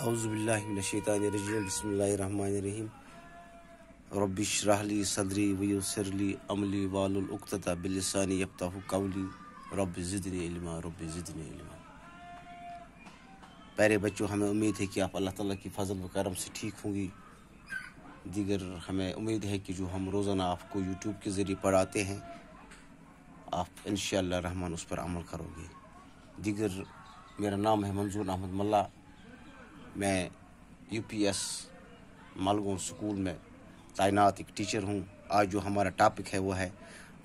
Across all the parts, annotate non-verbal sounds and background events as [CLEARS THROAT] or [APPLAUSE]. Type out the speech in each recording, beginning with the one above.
अउज़बिल्लिनशैतरजीम बसमीम सदरी वयूसरली अमली वालता बिलसानी रब रब प्यारे बच्चों हमें उम्मीद है कि आप अल्लाह ताला की फजल व करम से ठीक होंगी दीगर हमें उम्मीद है कि जो हम रोज़ाना आपको यूट्यूब के ज़रिए पढ़ाते हैं आप इन रहमान उस पर अमल करोगे दीगर मेरा नाम है मंजूर अहमद मल्ला मैं यूपीएस मालगों स्कूल में तैनात एक टीचर हूँ आज जो हमारा टॉपिक है वो है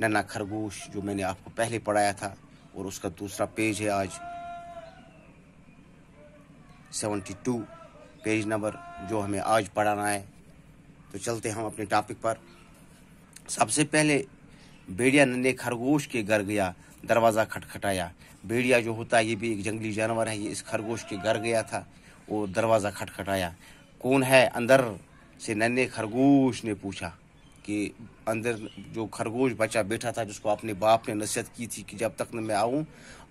नन्ना खरगोश जो मैंने आपको पहले पढ़ाया था और उसका दूसरा पेज है आज 72 पेज नंबर जो हमें आज पढ़ाना है तो चलते हम अपने टॉपिक पर सबसे पहले भेड़िया नन्हे खरगोश के घर गया दरवाज़ा खटखटाया भेड़िया जो होता है ये भी एक जंगली जानवर है ये इस खरगोश के घर गया था वो दरवाज़ा खटखटाया कौन है अंदर से नन्हे खरगोश ने पूछा कि अंदर जो खरगोश बच्चा बैठा था जिसको अपने बाप ने नसीहत की थी कि जब तक न मैं आऊँ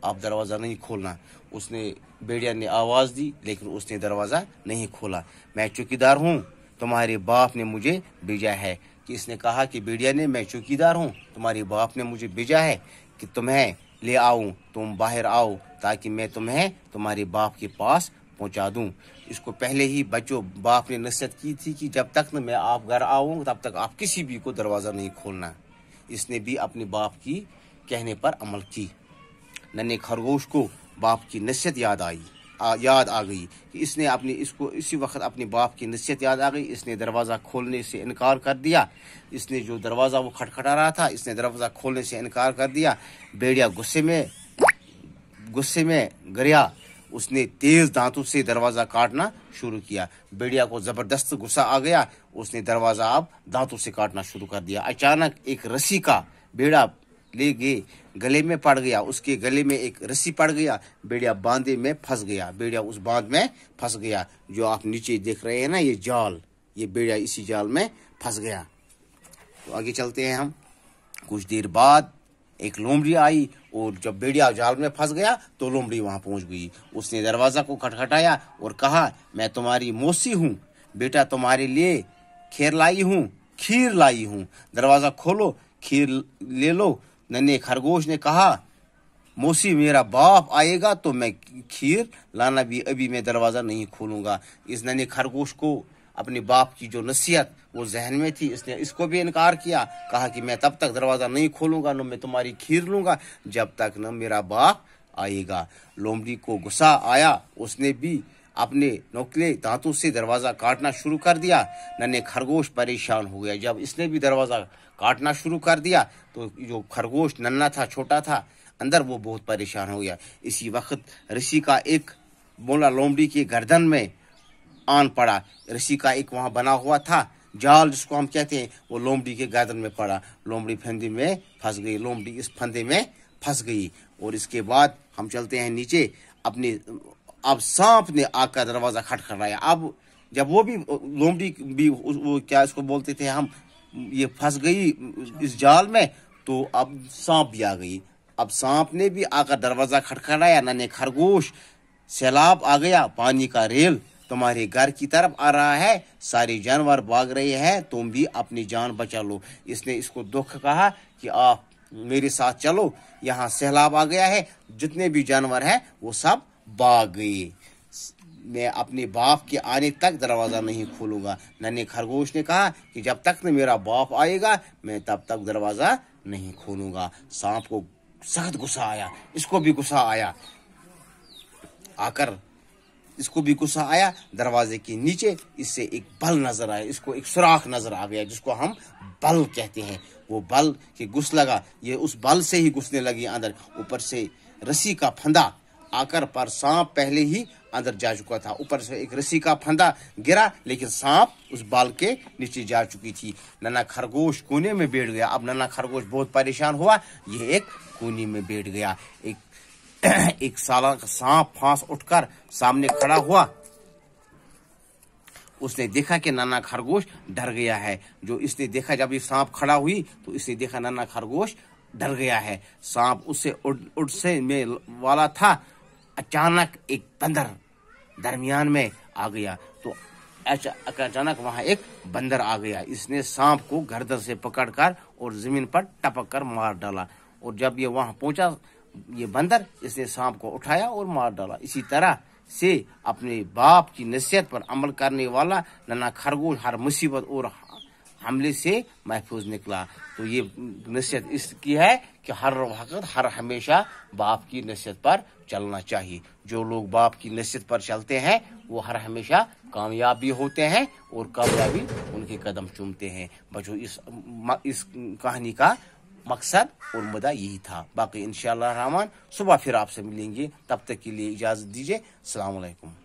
आप दरवाज़ा नहीं खोलना उसने बेड़िया ने आवाज़ दी लेकिन उसने दरवाज़ा नहीं खोला मैं चौकीदार हूँ तुम्हारे बाप ने मुझे भेजा है कि इसने कहा कि बेड़िया ने मैं चौकीदार हूँ तुम्हारे बाप ने मुझे भेजा है कि तुम्हें ले आऊँ तुम बाहर आओ ताकि मैं तुम्हें तुम्हारे बाप के पास पहुंचा दूं इसको पहले ही बच्चों बाप ने नसीहत की थी कि जब तक मैं आप घर आऊँ तब तक आप किसी भी को दरवाज़ा नहीं खोलना इसने भी अपने बाप की कहने पर अमल की नन्हे खरगोश को बाप की नसीहत याद आई आ, याद आ गई कि इसने अपने इसको इसी वक्त अपने बाप की नसीहत याद आ गई इसने दरवाज़ा खोलने से इनकार कर दिया इसने जो दरवाज़ा वो खटखटा रहा था इसने दरवाज़ा खोलने से इनकार कर दिया भेड़िया गुस्से में गुस्से में गरिया उसने तेज दांतों से दरवाजा काटना शुरू किया बेड़िया को जबरदस्त गुस्सा आ गया उसने दरवाजा अब दांतों से काटना शुरू कर दिया अचानक एक रस्सी का बेड़ा ले गए गले में पड़ गया उसके गले में एक रस्सी पड़ गया बेड़िया बांधे में फंस गया बेड़िया उस बांध में फंस गया जो आप नीचे देख रहे हैं ना ये जाल ये बेड़िया इसी जाल में फंस गया तो आगे चलते हैं हम कुछ देर बाद एक लोमड़ी आई और जब बेड़िया जाल में फंस गया तो लोमड़ी वहां पहुंच गई उसने दरवाजा को खटखटाया और कहा मैं तुम्हारी मौसी हूँ बेटा तुम्हारे लिए खेर लाई हूँ खीर लाई हूँ दरवाजा खोलो खीर ले लो नन्हे खरगोश ने कहा मौसी मेरा बाप आएगा तो मैं खीर लाना भी अभी मैं दरवाज़ा नहीं खोलूंगा इस नन्हे खरगोश को अपने बाप की जो नसीहत वो जहन में थी इसने इसको भी इनकार किया कहा कि मैं तब तक दरवाज़ा नहीं खोलूंगा न मैं तुम्हारी खीर लूंगा जब तक न मेरा बाप आएगा लोमड़ी को गुस्सा आया उसने भी अपने नोकले दांतों से दरवाज़ा काटना शुरू कर दिया नन्हे खरगोश परेशान हो गया जब इसने भी दरवाज़ा काटना शुरू कर दिया तो जो खरगोश नन्ना था छोटा था अंदर वो बहुत परेशान हो गया इसी वक्त ऋषि का एक बोला लोमड़ी के गर्दन में आन पड़ा रस्सी का एक वहाँ बना हुआ था जाल जिसको हम कहते हैं वो लोमड़ी के गर्दन में पड़ा लोमड़ी फंदे में फंस गई लोमड़ी इस फंदे में फंस गई और इसके बाद हम चलते हैं नीचे अपने अब सांप ने आकर दरवाज़ा खटखटाया अब जब वो भी लोमड़ी भी वो क्या इसको बोलते थे हम ये फंस गई इस जाल में तो अब सांप भी आ गई अब सांप ने भी आकर दरवाज़ा खटखटाया नन्हे खरगोश सैलाब आ गया पानी का रेल तुम्हारे घर की तरफ आ रहा है सारे जानवर भाग रहे हैं तुम भी अपनी जान बचा लो इसने इसको दुख कहा कि आप मेरे साथ चलो यहाँ सैलाब आ गया है जितने भी जानवर हैं वो सब भाग गए मैं अपने बाप के आने तक दरवाज़ा नहीं खोलूंगा नन्हे खरगोश ने कहा कि जब तक न मेरा बाप आएगा मैं तब तक दरवाज़ा नहीं खोलूंगा सांप को सख्त गुस्सा आया इसको भी गुस्सा आया आकर इसको भी गुस्सा आया दरवाजे के नीचे इससे एक बल नजर आया इसको एक सुराख नजर आ गया जिसको हम बल कहते हैं वो बल के घुस लगा ये उस बल से ही घुसने लगी अंदर ऊपर से रस्सी का फंदा आकर पर सांप पहले ही अंदर जा चुका था ऊपर से एक रस्सी का फंदा गिरा लेकिन सांप उस बाल के नीचे जा चुकी थी नन्ना खरगोश कोने में बैठ गया अब नन्ना खरगोश बहुत परेशान हुआ ये एक कोने में बैठ गया एक [CLEARS THROAT] एक साला का सांप फांस उठकर सामने खड़ा हुआ उसने देखा कि नाना खरगोश डर गया है जो इसने देखा जब ये सांप खड़ा हुई तो इसने देखा नाना खरगोश डर गया है सांप उससे उड़ उड़ से में वाला था अचानक एक बंदर दरमियान में आ गया तो अचानक वहां एक बंदर आ गया इसने सांप को गर्दन से पकड़कर और जमीन पर टपक कर मार डाला और जब ये वहां पहुंचा ये बंदर इसने सांप को उठाया और मार डाला इसी तरह से अपने बाप की नसीहत पर अमल करने वाला नन्ना खरगोश हर मुसीबत और हमले से महफूज निकला तो ये नसीहत इसकी है कि हर वक्त हर हमेशा बाप की नसीहत पर चलना चाहिए जो लोग बाप की नसीहत पर चलते हैं वो हर हमेशा कामयाब भी होते हैं और कामयाबी उनके कदम चूमते हैं बच्चों इस इस कहानी का मकसद और मुद्दा यही था बाकी इन रहमान सुबह फिर आपसे मिलेंगे तब तक के लिए इजाज़त दीजिए अलैक्म